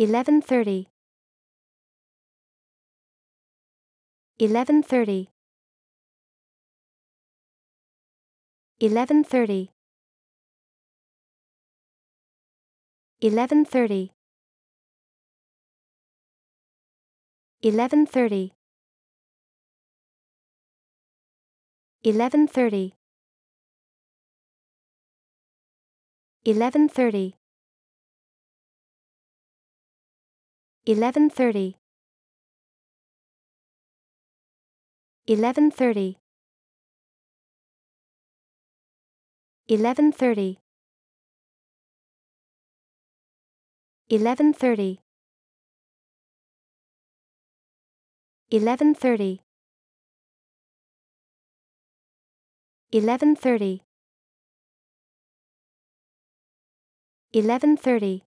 11:30 11:30 11:30 11:30 11:30 11:30 11:30 11:30 11:30 11:30 11:30 11:30 11:30